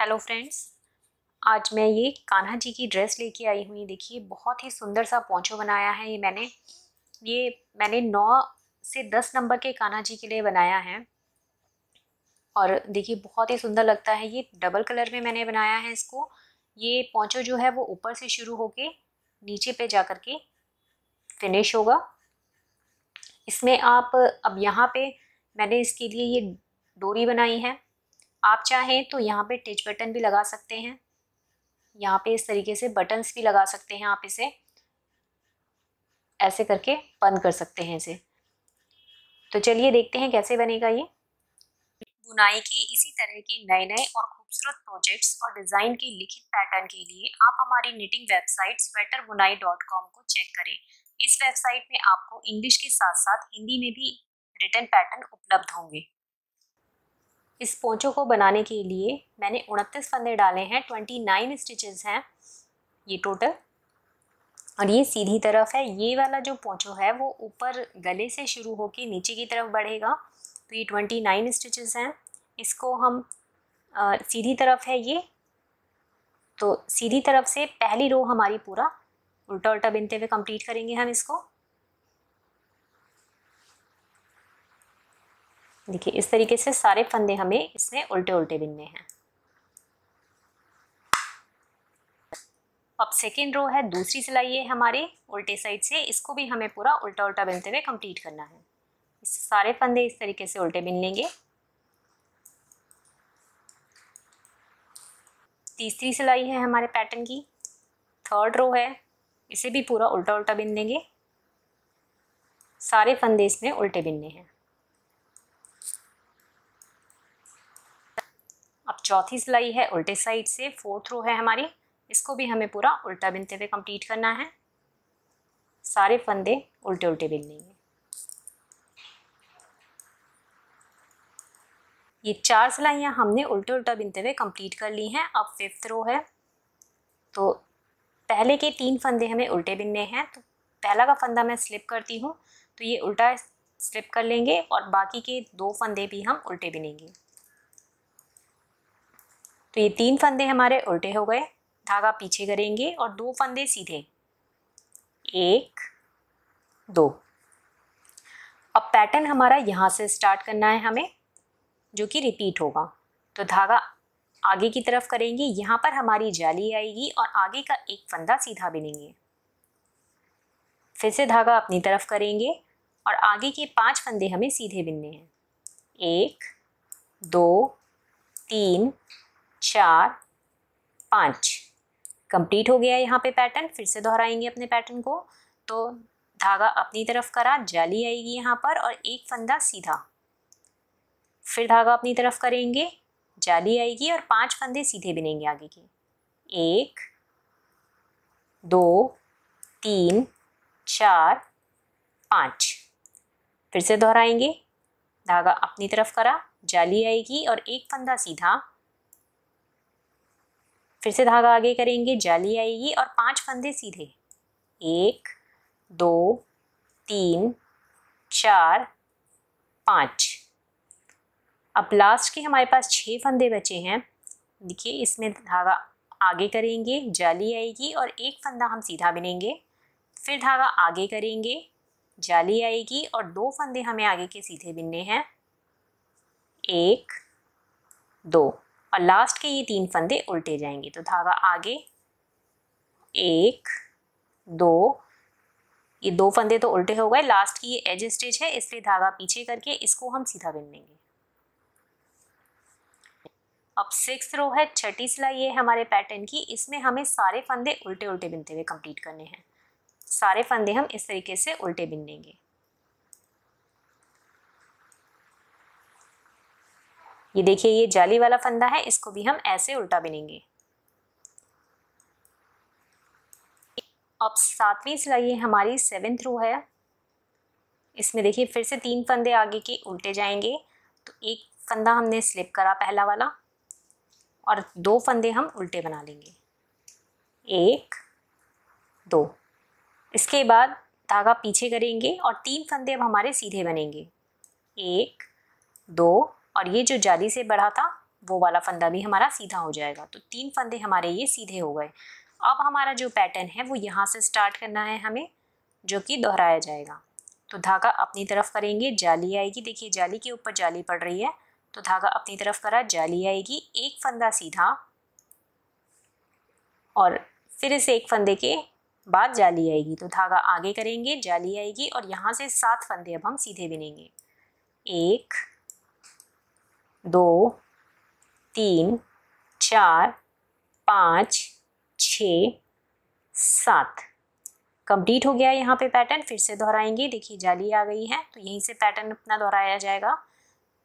hello friends आज मैं ये कान्हा जी की ड्रेस लेके आई हूँ ये देखिए बहुत ही सुंदर सा पोंचो बनाया है ये मैंने ये मैंने नौ से दस नंबर के कान्हा जी के लिए बनाया है और देखिए बहुत ही सुंदर लगता है ये डबल कलर में मैंने बनाया है इसको ये पोंछो जो है वो ऊपर से शुरू होके नीचे पे जा के फिनिश होगा इसमें आप अब यहाँ पे मैंने इसके लिए ये डोरी बनाई है आप चाहें तो यहाँ पे टिच बटन भी लगा सकते हैं यहाँ पे इस तरीके से बटन्स भी लगा सकते हैं आप इसे ऐसे करके बंद कर सकते हैं इसे तो चलिए देखते हैं कैसे बनेगा ये बुनाई के इसी तरह के नए नए और खूबसूरत प्रोजेक्ट्स और डिज़ाइन के लिखित पैटर्न के लिए आप हमारी निटिंग वेबसाइट स्वेटर बुनाई डॉट कॉम को चेक करें इस वेबसाइट में आपको इंग्लिश के साथ साथ हिंदी में भी रिटर्न पैटर्न उपलब्ध होंगे इस पोंचो को बनाने के लिए मैंने उनतीस फंदे डाले हैं ट्वेंटी नाइन स्टिचेज़ हैं ये टोटल और ये सीधी तरफ है ये वाला जो पोंचो है वो ऊपर गले से शुरू होकर नीचे की तरफ बढ़ेगा तो ये ट्वेंटी नाइन स्टिचेज़ हैं इसको हम आ, सीधी तरफ है ये तो सीधी तरफ से पहली रो हमारी पूरा उल्टा उल्टा बिनते हुए कंप्लीट करेंगे हम इसको देखिए इस तरीके से सारे फंदे हमें इसमें उल्टे उल्टे बिनने हैं अब सेकेंड रो है दूसरी सिलाई है हमारे उल्टे साइड से इसको भी हमें पूरा उल्टा उल्टा बिनते हुए कंप्लीट करना है इस सारे फंदे इस तरीके से उल्टे बिन लेंगे तीसरी सिलाई है हमारे पैटर्न की थर्ड रो है इसे भी पूरा उल्टा उल्टा बिन लेंगे सारे फंदे इसमें उल्टे बिनने हैं अब चौथी सिलाई है उल्टे साइड से फोर्थ रो है हमारी इसको भी हमें पूरा उल्टा बिनते हुए कंप्लीट करना है सारे फंदे उल्टे उल्टे बिन लेंगे ये चार सिलाइयाँ हमने उल्टे उल्टा बिनते हुए कंप्लीट कर ली हैं अब फिफ्थ रो है तो पहले के तीन फंदे हमें उल्टे बिनने हैं तो पहला का फंदा मैं स्लिप करती हूँ तो ये उल्टा स्लिप कर लेंगे और बाकी के दो फंदे भी हम उल्टे बिनेंगे तो ये तीन फंदे हमारे उल्टे हो गए धागा पीछे करेंगे और दो फंदे सीधे एक दो अब पैटर्न हमारा यहाँ से स्टार्ट करना है हमें जो कि रिपीट होगा तो धागा आगे की तरफ करेंगे यहाँ पर हमारी जाली आएगी और आगे का एक फंदा सीधा बिनेंगे फिर से धागा अपनी तरफ करेंगे और आगे के पांच फंदे हमें सीधे बिनने हैं एक दो तीन चार पाँच कंप्लीट हो गया यहाँ पे पैटर्न फिर से दोहराएंगे अपने पैटर्न को तो धागा अपनी तरफ करा जाली आएगी यहाँ पर और एक फंदा सीधा फिर धागा अपनी तरफ करेंगे जाली आएगी और पांच फंदे सीधे बिनेंगे आगे के एक दो तीन चार पाँच फिर से दोहराएंगे धागा अपनी तरफ करा जाली आएगी और एक फंदा सीधा फिर से धागा आगे करेंगे जाली आएगी और पांच फंदे सीधे एक दो तीन चार पाँच अब लास्ट के हमारे पास छः फंदे बचे हैं देखिए इसमें धागा आगे करेंगे जाली आएगी और एक फंदा हम सीधा बिनेंगे फिर धागा आगे करेंगे जाली आएगी और दो फंदे हमें आगे के सीधे बिनने हैं एक दो और लास्ट के ये तीन फंदे उल्टे जाएंगे तो धागा आगे एक दो ये दो फंदे तो उल्टे हो गए लास्ट की ये एज स्टिच है इसलिए धागा पीछे करके इसको हम सीधा बिन लेंगे अब सिक्स रो है छठी सिलाई ये हमारे पैटर्न की इसमें हमें सारे फंदे उल्टे उल्टे बिनते हुए कंप्लीट करने हैं सारे फंदे हम इस तरीके से उल्टे बिन लेंगे ये देखिए ये जाली वाला फंदा है इसको भी हम ऐसे उल्टा बिनेंगे अब सातवीं सिलाई हमारी सेवेंथ रो है इसमें देखिए फिर से तीन फंदे आगे के उल्टे जाएंगे तो एक फंदा हमने स्लिप करा पहला वाला और दो फंदे हम उल्टे बना लेंगे एक दो इसके बाद धागा पीछे करेंगे और तीन फंदे अब हमारे सीधे बनेंगे एक दो और ये जो जाली से बढ़ा था वो वाला फंदा भी हमारा सीधा हो जाएगा तो तीन फंदे हमारे ये सीधे हो गए अब हमारा जो पैटर्न है वो यहाँ से स्टार्ट करना है हमें जो कि दोहराया जाएगा तो धागा अपनी तरफ करेंगे जाली आएगी देखिए जाली के ऊपर जाली पड़ रही है तो धागा अपनी तरफ करा जाली आएगी एक फंदा सीधा और फिर इस एक फंदे के बाद जाली आएगी तो धागा आगे करेंगे जाली आएगी और यहाँ से सात फंदे अब हम सीधे बिनेंगे एक दो तीन चार पाँच छ सात कंप्लीट हो गया यहाँ पे पैटर्न फिर से दोहराएंगे देखिए जाली आ गई है तो यहीं से पैटर्न अपना दोहराया जाएगा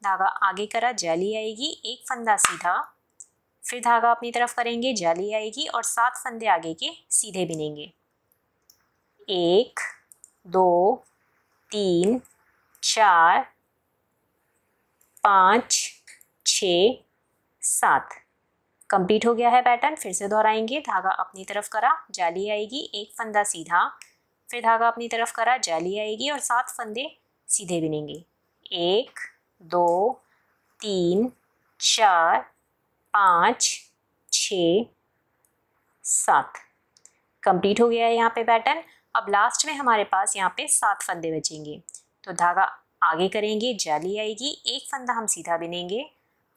धागा आगे करा जाली आएगी एक फंदा सीधा फिर धागा अपनी तरफ करेंगे जाली आएगी और सात फंदे आगे के सीधे बिनेंगे एक दो तीन चार पाँच सात कंप्लीट हो गया है पैटर्न फिर से दोहराएंगे धागा अपनी तरफ करा जाली आएगी एक फंदा सीधा फिर धागा अपनी तरफ करा जाली आएगी और सात फंदे सीधे बिनेंगे एक दो तीन चार पाँच छ सात कंप्लीट हो गया है यहाँ पे पैटर्न अब लास्ट में हमारे पास यहाँ पे सात फंदे बचेंगे तो धागा आगे करेंगे जाली आएगी एक फंदा हम सीधा बिनेंगे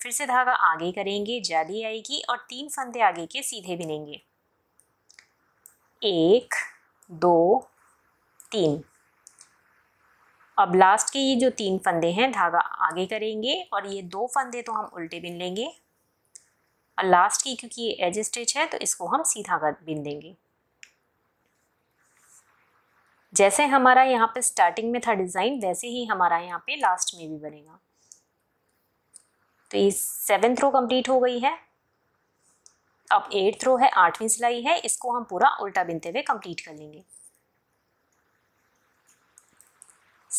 फिर से धागा आगे करेंगे जाली आएगी और तीन फंदे आगे के सीधे बिनेंगे एक दो तीन अब लास्ट के ये जो तीन फंदे हैं धागा आगे करेंगे और ये दो फंदे तो हम उल्टे बिन लेंगे और लास्ट की क्योंकि ये एज स्टिच है तो इसको हम सीधा कर बिन देंगे जैसे हमारा यहाँ पे स्टार्टिंग में था डिज़ाइन वैसे ही हमारा यहाँ पे लास्ट में भी बनेगा तो ये सेवन थ्रो कंप्लीट हो गई है अब एट थ्रो है आठवीं सिलाई है इसको हम पूरा उल्टा बिनते हुए कंप्लीट कर लेंगे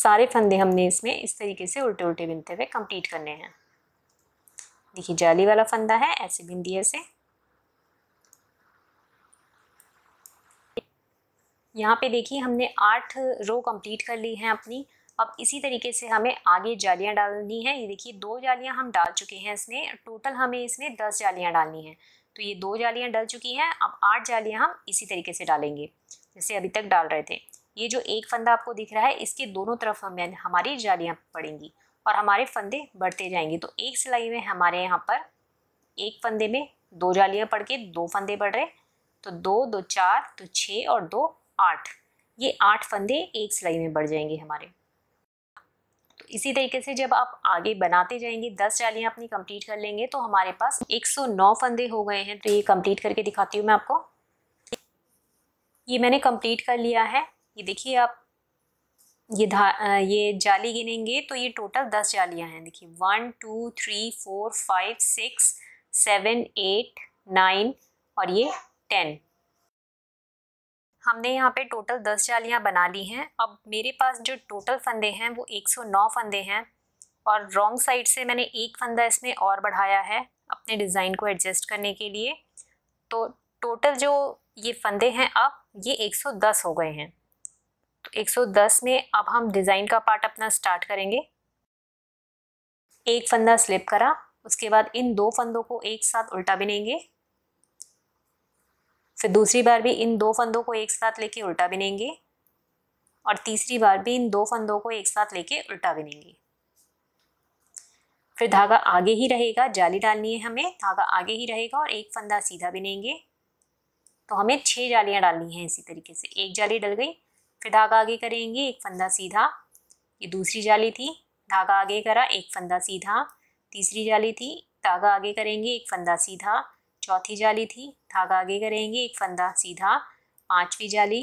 सारे फंदे हमने इसमें इस तरीके से उल्टे उल्टे बिनते हुए कंप्लीट करने हैं देखिए जाली वाला फंदा है ऐसे बिन दिए से यहाँ पे देखिए हमने आठ रो कंप्लीट कर ली हैं अपनी अब इसी तरीके से हमें आगे जालियाँ डालनी है ये देखिए दो जालियाँ हम डाल चुके हैं इसमें टोटल हमें इसमें दस जालियाँ डालनी है तो ये दो जालियाँ डल चुकी हैं अब आठ जालियाँ हम इसी तरीके से डालेंगे जैसे अभी तक डाल रहे थे ये जो एक फंदा आपको दिख रहा है इसके दोनों तरफ हमें हमारी जालियाँ पड़ेंगी और हमारे फंदे बढ़ते जाएंगे तो एक सिलाई में हमारे यहाँ पर एक फंदे में दो जालियाँ पड़ के दो फंदे बढ़ रहे तो दो दो चार तो छः और दो आठ ये आठ फंदे एक सिलाई में बढ़ जाएंगे हमारे इसी तरीके से जब आप आगे बनाते जाएंगे दस जालियाँ अपनी कंप्लीट कर लेंगे तो हमारे पास 109 फंदे हो गए हैं तो ये कंप्लीट करके दिखाती हूँ मैं आपको ये मैंने कंप्लीट कर लिया है ये देखिए आप ये धा ये जाली गिनेंगे तो ये टोटल दस जालियाँ हैं देखिए one two three four five six seven eight nine और ये टेन हमने यहाँ पे टोटल दस जालियाँ बना ली हैं अब मेरे पास जो टोटल फंदे हैं वो एक सौ नौ फंदे हैं और रॉन्ग साइड से मैंने एक फंदा इसमें और बढ़ाया है अपने डिज़ाइन को एडजस्ट करने के लिए तो टोटल जो ये फंदे हैं अब ये एक सौ दस हो गए हैं तो एक सौ दस में अब हम डिज़ाइन का पार्ट अपना स्टार्ट करेंगे एक फंदा स्लिप करा उसके बाद इन दो फंदों को एक साथ उल्टा बिनेंगे फिर दूसरी बार भी इन दो फंदों को एक साथ लेके उल्टा बिनेंगे और तीसरी बार भी इन दो फंदों को एक साथ लेके उल्टा बिनेंगे फिर धागा आगे ही रहेगा जाली डालनी है हमें धागा आगे ही रहेगा और एक फंदा सीधा बिनेंगे तो हमें छह जालियाँ डालनी हैं इसी तरीके से एक जाली डल गई फिर धागा आगे करेंगे एक फंदा सीधा ये दूसरी जाली थी धागा आगे करा एक फंदा सीधा तीसरी जाली थी धागा आगे करेंगे एक फंदा सीधा चौथी जाली थी धागा आगे करेंगे एक फंदा सीधा पांचवी जाली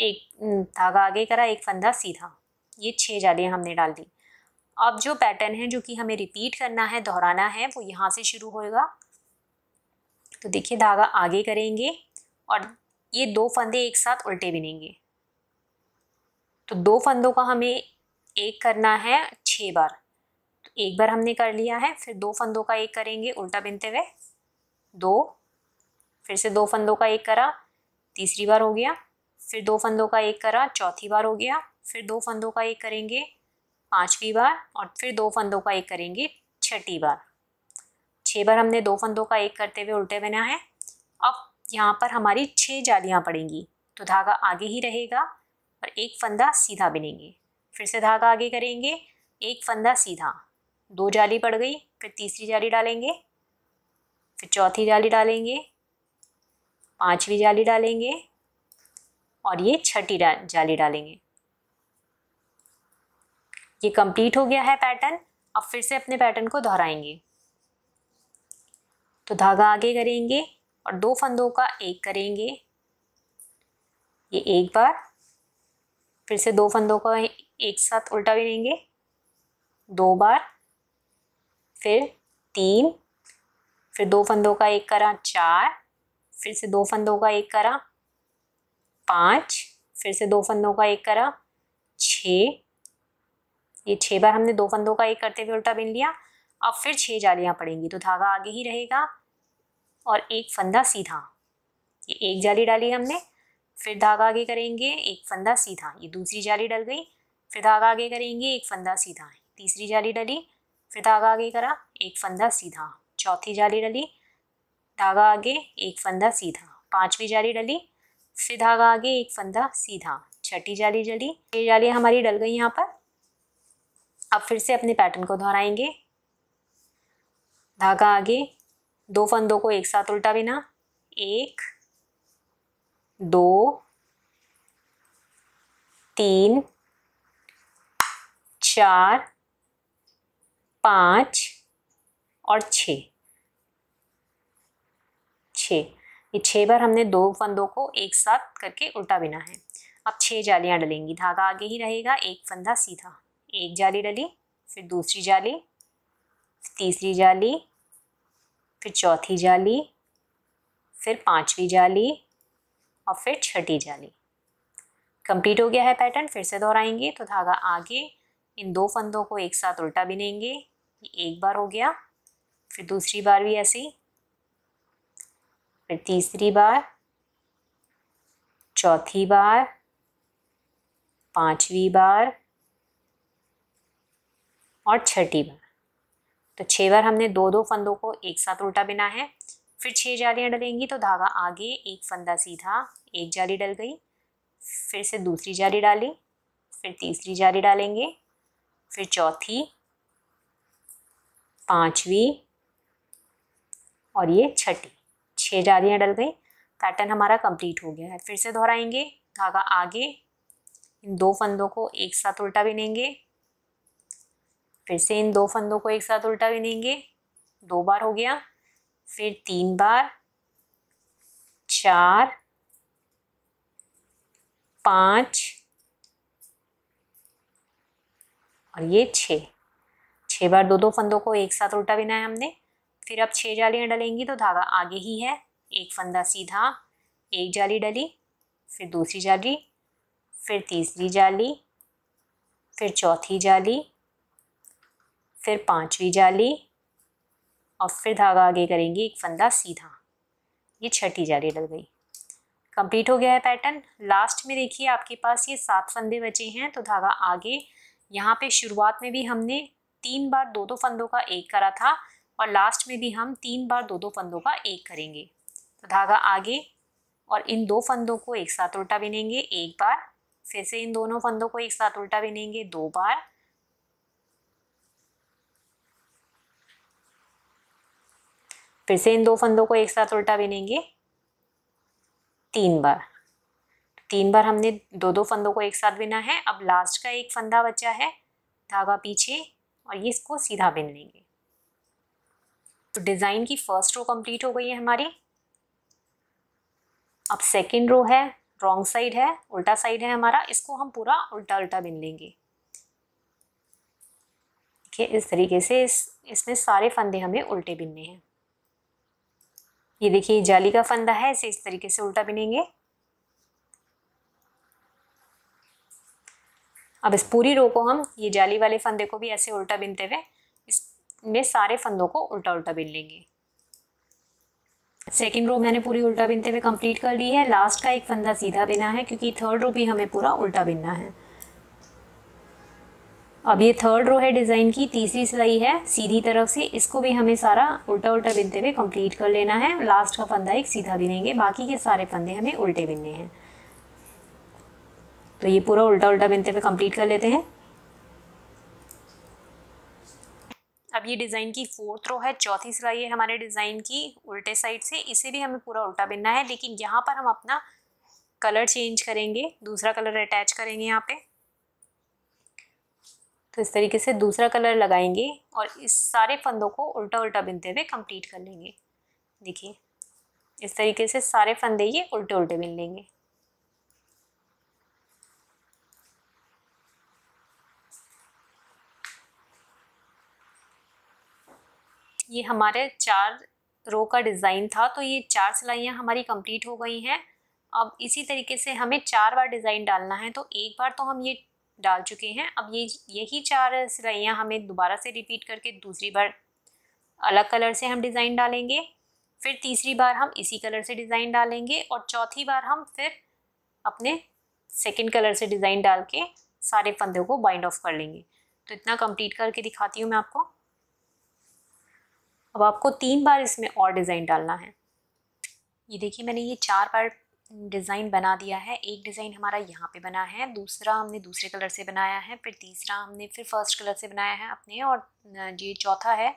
एक हम्म, धागा आगे करा एक फंदा सीधा ये छह जालियाँ हमने डाल दी अब जो पैटर्न है जो कि हमें रिपीट करना है दोहराना है वो यहाँ से शुरू होएगा तो देखिए धागा आगे करेंगे और ये दो फंदे एक साथ उल्टे बिनेंगे तो दो फंदों का हमें एक करना है छः बार तो एक बार हमने कर लिया है फिर दो फंदों का एक करेंगे उल्टा बिनते हुए दो फिर से दो फंदों का एक करा तीसरी बार हो गया फिर दो फंदों का एक करा चौथी बार हो गया फिर दो फंदों का एक करेंगे पाँचवीं बार और फिर दो फंदों का एक करेंगे छठी बार छः बार हमने दो फंदों का एक करते हुए उल्टे बना है अब यहाँ पर हमारी छः जालियाँ पड़ेंगी तो धागा आगे ही रहेगा और एक फंदा सीधा बिनेंगे फिर से धागा आगे करेंगे एक फंदा सीधा दो जाली पड़ गई फिर तीसरी जाली डालेंगे फिर चौथी जाली डालेंगे पांचवी जाली डालेंगे और ये छठी जाली डालेंगे ये कंप्लीट हो गया है पैटर्न अब फिर से अपने पैटर्न को दोहराएंगे तो धागा आगे करेंगे और दो फंदों का एक करेंगे ये एक बार फिर से दो फंदों का एक साथ उल्टा भी लेंगे दो बार फिर तीन फिर दो फंदों का एक करा चार फिर से दो फंदों का एक करा पाँच फिर से दो फंदों का एक करा छ ये छः बार हमने दो फंदों का एक करते हुए उल्टा बिन लिया अब फिर छः जालियाँ पड़ेंगी तो धागा आगे ही रहेगा और एक फंदा सीधा ये एक जाली डाली हमने फिर धागा आगे करेंगे एक फंदा सीधा ये दूसरी जाली डल गई फिर धागा आगे करेंगे एक फंदा सीधा तीसरी जाली डली फिर धागा आगे करा एक फंदा सीधा चौथी जाली डली धागा आगे एक फंदा सीधा पांचवी जाली डली फिर धागा आगे एक फंदा सीधा छठी जाली डली ये जाली हमारी डल गई यहाँ पर अब फिर से अपने पैटर्न को दोहराएंगे धागा आगे दो फंदों को एक साथ उल्टा बिना एक दो तीन चार पाँच और छः छः ये छः बार हमने दो फंदों को एक साथ करके उल्टा बिना है अब छः जालियाँ डलेंगी धागा आगे ही रहेगा एक फंदा सीधा एक जाली डली फिर दूसरी जाली फिर तीसरी जाली फिर चौथी जाली फिर पांचवी जाली और फिर छठी जाली कंप्लीट हो गया है पैटर्न फिर से दोहराएंगे तो धागा आगे इन दो फंदों को एक साथ उल्टा बिनेंगे एक बार हो गया फिर दूसरी बार भी ऐसी फिर तीसरी बार चौथी बार पांचवी बार और छठी बार तो छः बार हमने दो दो फंदों को एक साथ उल्टा बिना है फिर छह जालियां डलेंगी तो धागा आगे एक फंदा सीधा एक जाली डल गई फिर से दूसरी जाली डाली फिर तीसरी जाली डालेंगे फिर चौथी पांचवी और ये छठी छह जालियाँ डल गई पैटर्न हमारा कंप्लीट हो गया है फिर से दोहराएंगे धागा आगे इन दो फंदों को एक साथ उल्टा बिनेंगे फिर से इन दो फंदों को एक साथ उल्टा बिनेंगे दो बार हो गया फिर तीन बार चार पाँच और ये छः छः बार दो दो फंदों को एक साथ उल्टा बिना है हमने फिर अब छह जालियाँ डलेंगी तो धागा आगे ही है एक फंदा सीधा एक जाली डली फिर दूसरी जाली फिर तीसरी जाली फिर चौथी जाली फिर पांचवी जाली और फिर धागा आगे करेंगे एक फंदा सीधा ये छठी जाली डल गई कंप्लीट हो गया है पैटर्न लास्ट में देखिए आपके पास ये सात फंदे बचे हैं तो धागा आगे यहाँ पे शुरुआत में भी हमने तीन बार दो दो फंदों का एक करा था और लास्ट में भी हम तीन बार दो दो फंदों का एक करेंगे तो धागा आगे और इन दो फंदों को एक साथ उल्टा बिनेंगे एक बार फिर से इन दोनों फंदों को एक साथ उल्टा बिनेंगे दो बार फिर से इन दो फंदों को एक साथ उल्टा बिनेंगे तीन बार तीन बार हमने दो दो फंदों को एक साथ बिना है अब लास्ट का एक फंदा बचा है धागा पीछे और ये इसको सीधा बिन लेंगे तो डिज़ाइन की फर्स्ट रो कंप्लीट हो गई है हमारी अब सेकेंड रो है रॉन्ग साइड है उल्टा साइड है हमारा इसको हम पूरा उल्टा उल्टा बिन लेंगे देखिए इस तरीके से इस इसमें सारे फंदे हमें उल्टे बिनने हैं ये देखिए जाली का फंदा है इसे इस तरीके से उल्टा बिनेंगे अब इस पूरी रो को हम ये जाली वाले फंदे को भी ऐसे उल्टा बिनते हुए में सारे फंदों को उल्टा उल्टा बिन लेंगे सेकेंड रो मैंने पूरी उल्टा बिनते हुए कंप्लीट कर ली है लास्ट का एक फंदा सीधा बिना है क्योंकि थर्ड रो भी हमें पूरा उल्टा बिनना है अब ये थर्ड रो है डिज़ाइन की तीसरी सिलाई है सीधी तरफ से इसको भी हमें सारा उल्टा उल्टा बिनते हुए कंप्लीट कर लेना है लास्ट का फंदा एक सीधा बिनेंगे बाकी के सारे फंदे हमें उल्टे बिनने हैं तो ये पूरा उल्टा उल्टा बिनते हुए कंप्लीट कर लेते हैं अब ये डिज़ाइन की फोर्थ रो है चौथी सिलाई है हमारे डिज़ाइन की उल्टे साइड से इसे भी हमें पूरा उल्टा बिनना है लेकिन यहाँ पर हम अपना कलर चेंज करेंगे दूसरा कलर अटैच करेंगे यहाँ पे तो इस तरीके से दूसरा कलर लगाएंगे और इस सारे फंदों को उल्टा उल्टा बिनते हुए कंप्लीट कर लेंगे देखिए इस तरीके से सारे फंदे ये उल्टे उल्टे बिन लेंगे ये हमारे चार रो का डिज़ाइन था तो ये चार सिलाइयाँ हमारी कंप्लीट हो गई हैं अब इसी तरीके से हमें चार बार डिज़ाइन डालना है तो एक बार तो हम ये डाल चुके हैं अब ये यही चार सिलाइयाँ हमें दोबारा से रिपीट करके दूसरी बार अलग कलर से हम डिज़ाइन डालेंगे फिर तीसरी बार हम इसी कलर से डिज़ाइन डालेंगे और चौथी बार हम फिर अपने सेकेंड कलर से डिज़ाइन डाल के सारे फंदों को बाइंड ऑफ कर लेंगे तो इतना कंप्लीट करके दिखाती हूँ मैं आपको अब आपको तीन बार इसमें और डिज़ाइन डालना है ये देखिए मैंने ये चार बार डिज़ाइन बना दिया है एक डिज़ाइन हमारा यहाँ पे बना है दूसरा हमने दूसरे कलर से बनाया है फिर तीसरा हमने फिर फर्स्ट कलर से बनाया है अपने और ये चौथा है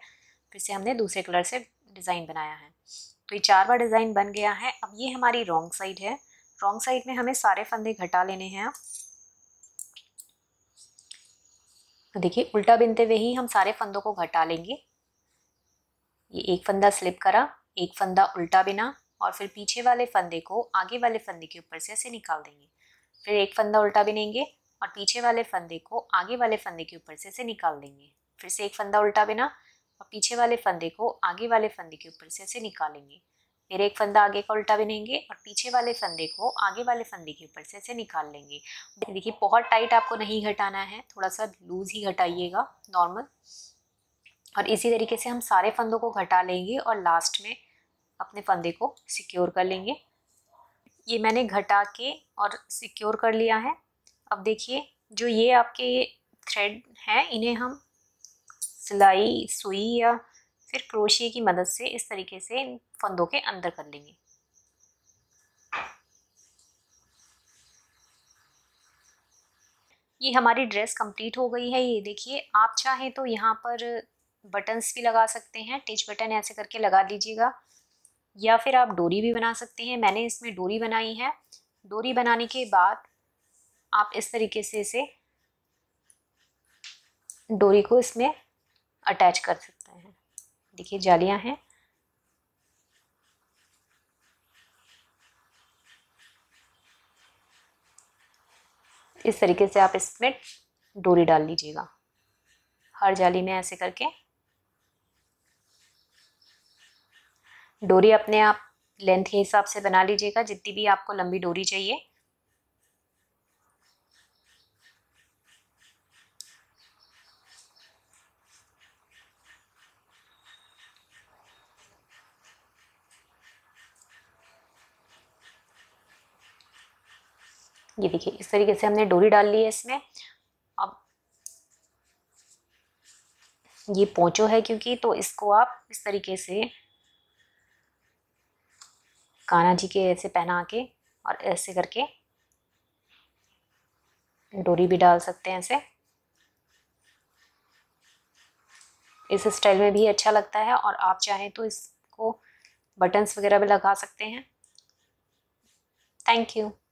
फिर से हमने दूसरे कलर से डिज़ाइन बनाया है तो ये चार बार डिज़ाइन बन गया है अब ये हमारी रॉन्ग साइड है रॉन्ग साइड में हमें सारे फंदे घटा लेने हैं तो देखिए उल्टा बिनते हुए ही हम सारे फंदों को घटा लेंगे ये एक फंदा स्लिप करा एक फंदा उल्टा बिना और फिर पीछे वाले फंदे को आगे वाले फंदे के ऊपर से ऐसे निकाल देंगे फिर एक फंदा उल्टा बिनेंगे और पीछे वाले फंदे को आगे वाले फंदे के ऊपर से ऐसे निकाल देंगे फिर से एक फंदा उल्टा बिना और पीछे वाले फंदे को आगे वाले फंदे के ऊपर से ऐसे निकालेंगे फिर एक फंदा आगे का उल्टा बिनेंगे और पीछे वाले फंदे को आगे वाले फंदे के ऊपर से ऐसे निकाल लेंगे देखिए बहुत टाइट आपको नहीं घटाना है थोड़ा सा लूज़ ही घटाइएगा नॉर्मल और इसी तरीके से हम सारे फंदों को घटा लेंगे और लास्ट में अपने फंदे को सिक्योर कर लेंगे ये मैंने घटा के और सिक्योर कर लिया है अब देखिए जो ये आपके थ्रेड हैं इन्हें हम सिलाई सुई या फिर क्रोशिए की मदद से इस तरीके से इन फंदों के अंदर कर लेंगे ये हमारी ड्रेस कंप्लीट हो गई है ये देखिए आप चाहें तो यहाँ पर बटन्स भी लगा सकते हैं टिच बटन ऐसे करके लगा दीजिएगा या फिर आप डोरी भी बना सकते हैं मैंने इसमें डोरी बनाई है डोरी बनाने के बाद आप इस तरीके से इसे डोरी को इसमें अटैच कर सकते हैं देखिए जालियां हैं इस तरीके से आप इसमें डोरी डाल लीजिएगा हर जाली में ऐसे करके डोरी अपने आप लेंथ के हिसाब से बना लीजिएगा जितनी भी आपको लंबी डोरी चाहिए ये देखिए इस तरीके से हमने डोरी डाल ली है इसमें अब ये पोचो है क्योंकि तो इसको आप इस तरीके से कान्हा जी के ऐसे पहना के और ऐसे करके डोरी भी डाल सकते हैं ऐसे इस स्टाइल में भी अच्छा लगता है और आप चाहें तो इसको बटन्स वगैरह भी लगा सकते हैं थैंक यू